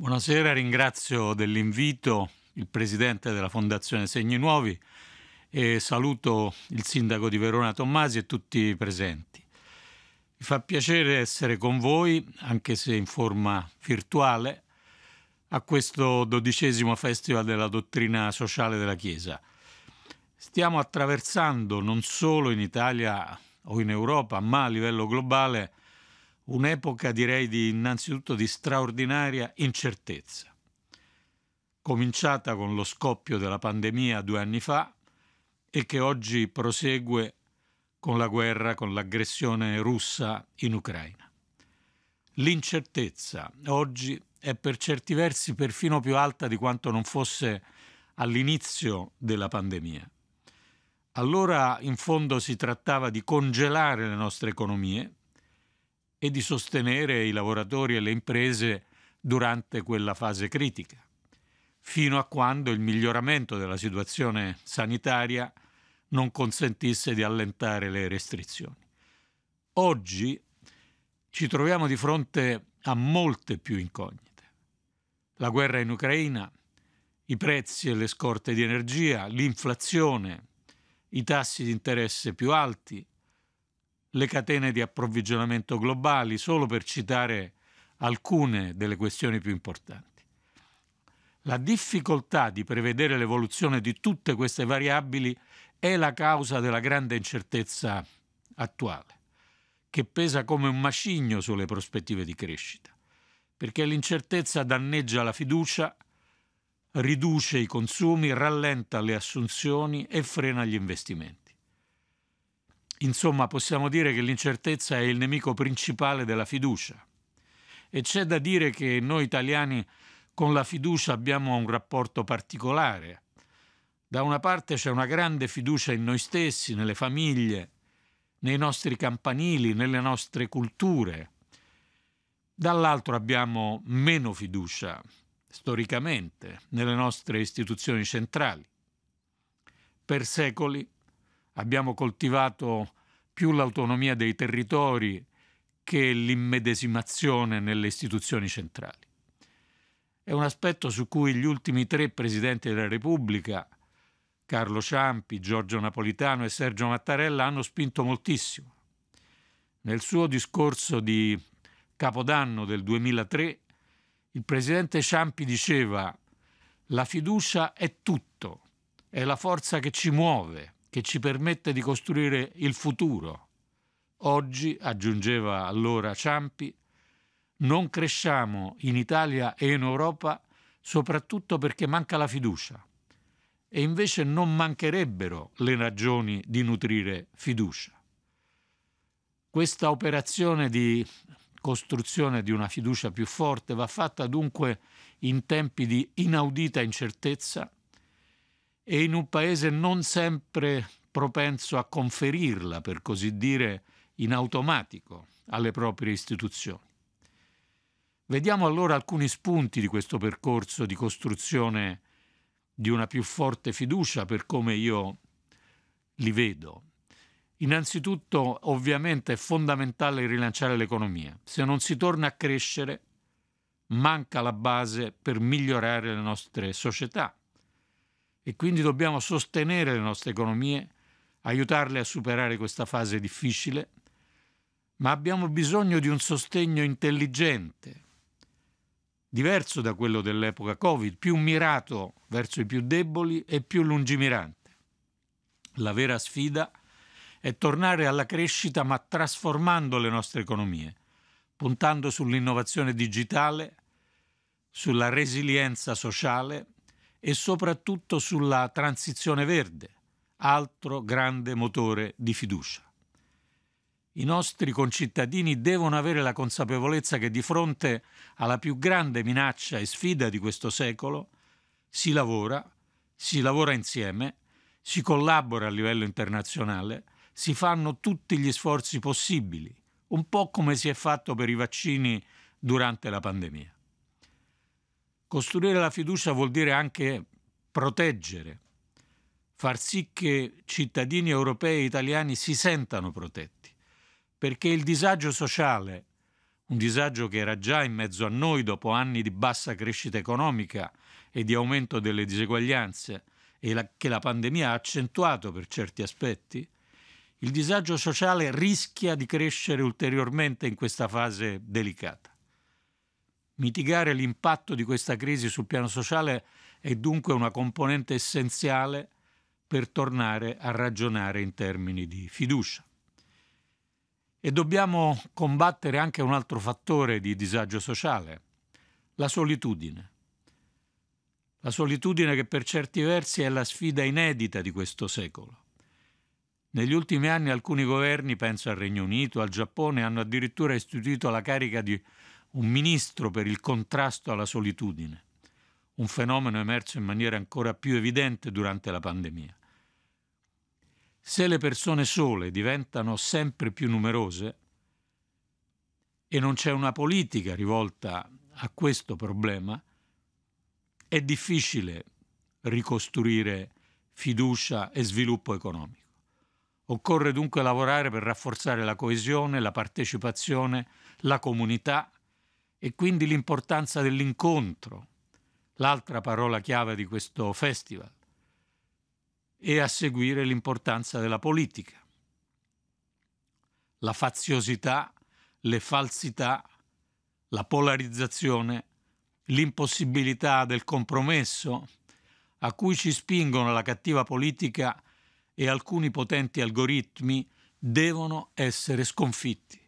Buonasera, ringrazio dell'invito il presidente della Fondazione Segni Nuovi e saluto il sindaco di Verona Tommasi e tutti i presenti. Mi fa piacere essere con voi, anche se in forma virtuale, a questo dodicesimo Festival della Dottrina Sociale della Chiesa. Stiamo attraversando non solo in Italia o in Europa, ma a livello globale, un'epoca direi di innanzitutto di straordinaria incertezza, cominciata con lo scoppio della pandemia due anni fa e che oggi prosegue con la guerra, con l'aggressione russa in Ucraina. L'incertezza oggi è per certi versi perfino più alta di quanto non fosse all'inizio della pandemia. Allora in fondo si trattava di congelare le nostre economie, e di sostenere i lavoratori e le imprese durante quella fase critica, fino a quando il miglioramento della situazione sanitaria non consentisse di allentare le restrizioni. Oggi ci troviamo di fronte a molte più incognite. La guerra in Ucraina, i prezzi e le scorte di energia, l'inflazione, i tassi di interesse più alti, le catene di approvvigionamento globali, solo per citare alcune delle questioni più importanti. La difficoltà di prevedere l'evoluzione di tutte queste variabili è la causa della grande incertezza attuale, che pesa come un macigno sulle prospettive di crescita, perché l'incertezza danneggia la fiducia, riduce i consumi, rallenta le assunzioni e frena gli investimenti. Insomma, possiamo dire che l'incertezza è il nemico principale della fiducia. E c'è da dire che noi italiani con la fiducia abbiamo un rapporto particolare. Da una parte c'è una grande fiducia in noi stessi, nelle famiglie, nei nostri campanili, nelle nostre culture. Dall'altro abbiamo meno fiducia, storicamente, nelle nostre istituzioni centrali. Per secoli abbiamo coltivato più l'autonomia dei territori che l'immedesimazione nelle istituzioni centrali. È un aspetto su cui gli ultimi tre presidenti della Repubblica, Carlo Ciampi, Giorgio Napolitano e Sergio Mattarella, hanno spinto moltissimo. Nel suo discorso di Capodanno del 2003, il presidente Ciampi diceva la fiducia è tutto, è la forza che ci muove, che ci permette di costruire il futuro. Oggi, aggiungeva allora Ciampi, non cresciamo in Italia e in Europa soprattutto perché manca la fiducia. E invece non mancherebbero le ragioni di nutrire fiducia. Questa operazione di costruzione di una fiducia più forte va fatta dunque in tempi di inaudita incertezza e in un paese non sempre propenso a conferirla, per così dire, in automatico alle proprie istituzioni. Vediamo allora alcuni spunti di questo percorso di costruzione di una più forte fiducia per come io li vedo. Innanzitutto, ovviamente, è fondamentale rilanciare l'economia. Se non si torna a crescere, manca la base per migliorare le nostre società, e quindi dobbiamo sostenere le nostre economie, aiutarle a superare questa fase difficile, ma abbiamo bisogno di un sostegno intelligente, diverso da quello dell'epoca Covid, più mirato verso i più deboli e più lungimirante. La vera sfida è tornare alla crescita ma trasformando le nostre economie, puntando sull'innovazione digitale, sulla resilienza sociale e soprattutto sulla transizione verde, altro grande motore di fiducia. I nostri concittadini devono avere la consapevolezza che di fronte alla più grande minaccia e sfida di questo secolo si lavora, si lavora insieme, si collabora a livello internazionale, si fanno tutti gli sforzi possibili, un po' come si è fatto per i vaccini durante la pandemia. Costruire la fiducia vuol dire anche proteggere, far sì che cittadini europei e italiani si sentano protetti, perché il disagio sociale, un disagio che era già in mezzo a noi dopo anni di bassa crescita economica e di aumento delle diseguaglianze, e la, che la pandemia ha accentuato per certi aspetti, il disagio sociale rischia di crescere ulteriormente in questa fase delicata. Mitigare l'impatto di questa crisi sul piano sociale è dunque una componente essenziale per tornare a ragionare in termini di fiducia. E dobbiamo combattere anche un altro fattore di disagio sociale, la solitudine. La solitudine che per certi versi è la sfida inedita di questo secolo. Negli ultimi anni alcuni governi, penso al Regno Unito, al Giappone, hanno addirittura istituito la carica di un ministro per il contrasto alla solitudine, un fenomeno emerso in maniera ancora più evidente durante la pandemia. Se le persone sole diventano sempre più numerose e non c'è una politica rivolta a questo problema, è difficile ricostruire fiducia e sviluppo economico. Occorre dunque lavorare per rafforzare la coesione, la partecipazione, la comunità e quindi l'importanza dell'incontro, l'altra parola chiave di questo festival, e a seguire l'importanza della politica. La faziosità, le falsità, la polarizzazione, l'impossibilità del compromesso a cui ci spingono la cattiva politica e alcuni potenti algoritmi devono essere sconfitti.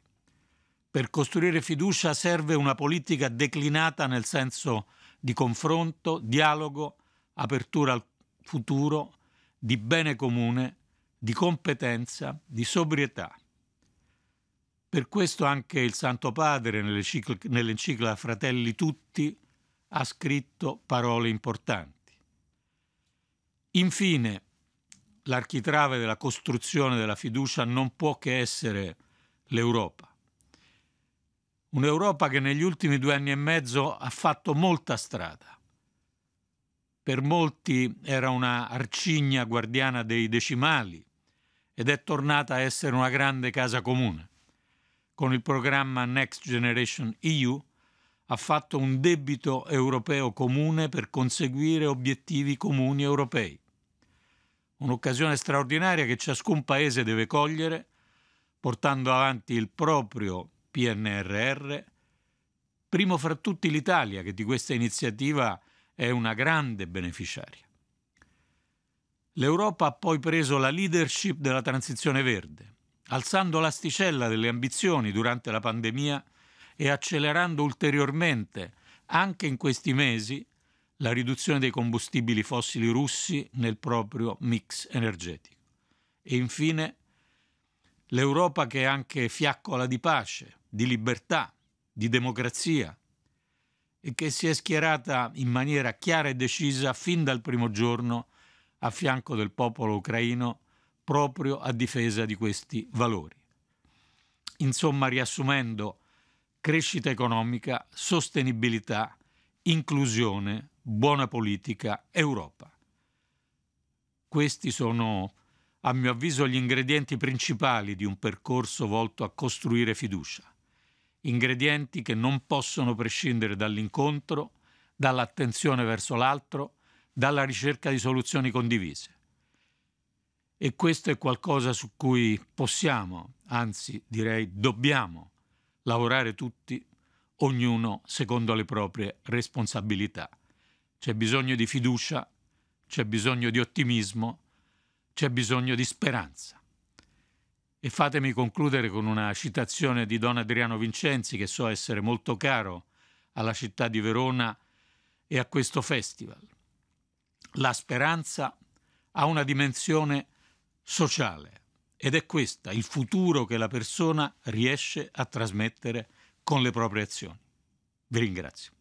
Per costruire fiducia serve una politica declinata nel senso di confronto, dialogo, apertura al futuro, di bene comune, di competenza, di sobrietà. Per questo anche il Santo Padre nell'encicla Fratelli Tutti ha scritto parole importanti. Infine, l'architrave della costruzione della fiducia non può che essere l'Europa. Un'Europa che negli ultimi due anni e mezzo ha fatto molta strada. Per molti era una arcigna guardiana dei decimali ed è tornata a essere una grande casa comune. Con il programma Next Generation EU ha fatto un debito europeo comune per conseguire obiettivi comuni europei. Un'occasione straordinaria che ciascun Paese deve cogliere, portando avanti il proprio PNRR, primo fra tutti l'Italia che di questa iniziativa è una grande beneficiaria. L'Europa ha poi preso la leadership della transizione verde, alzando l'asticella delle ambizioni durante la pandemia e accelerando ulteriormente, anche in questi mesi, la riduzione dei combustibili fossili russi nel proprio mix energetico. E infine l'Europa che è anche fiaccola di pace, di libertà, di democrazia e che si è schierata in maniera chiara e decisa fin dal primo giorno a fianco del popolo ucraino proprio a difesa di questi valori. Insomma, riassumendo, crescita economica, sostenibilità, inclusione, buona politica, Europa. Questi sono, a mio avviso, gli ingredienti principali di un percorso volto a costruire fiducia ingredienti che non possono prescindere dall'incontro, dall'attenzione verso l'altro, dalla ricerca di soluzioni condivise. E questo è qualcosa su cui possiamo, anzi direi dobbiamo, lavorare tutti, ognuno secondo le proprie responsabilità. C'è bisogno di fiducia, c'è bisogno di ottimismo, c'è bisogno di speranza. E fatemi concludere con una citazione di Don Adriano Vincenzi che so essere molto caro alla città di Verona e a questo festival. La speranza ha una dimensione sociale ed è questa il futuro che la persona riesce a trasmettere con le proprie azioni. Vi ringrazio.